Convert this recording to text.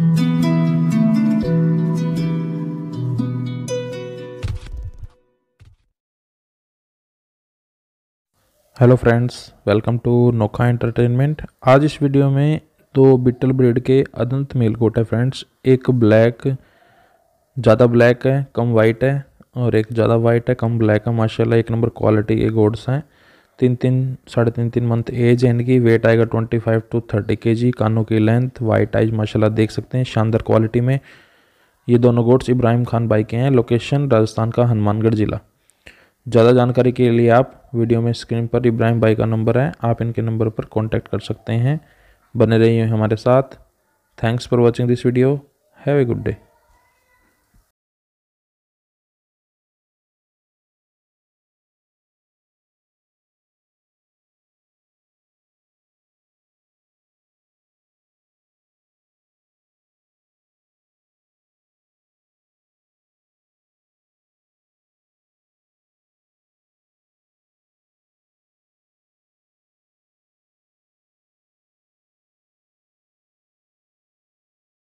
hello friends welcome to Nokha entertainment आज इस video में दो बिटल ब्रिड के अदंत मेल कोट है फ्रेंड्स एक ब्लैक ज़्यादा ब्लैक है कम वाइट है और एक ज़्यादा वाइट है कम ब्लैक है माशाल्लाह एक नंबर क्वालिटी के गोड्स हैं तीन तीन साढ़े तीन तीन मंथ एज एंड की वेट आएगा twenty five to thirty K G कानों की लेंथ वाइट आइज माशाल्लाह देख सकते हैं शानदार क्वालिटी में ये दोनों गोट्स इब्राहिम खान भाई के हैं लोकेशन राजस्थान का हनुमानगढ़ ज़िला ज़्यादा जानकारी के लिए आप वीडियो में स्क्रीन पर इब्राहिम भाई का नंबर है आप इनके नंबर पर कॉन्टैक्ट कर सकते हैं बने रहिए हमारे साथ thanks for watching this video have a good day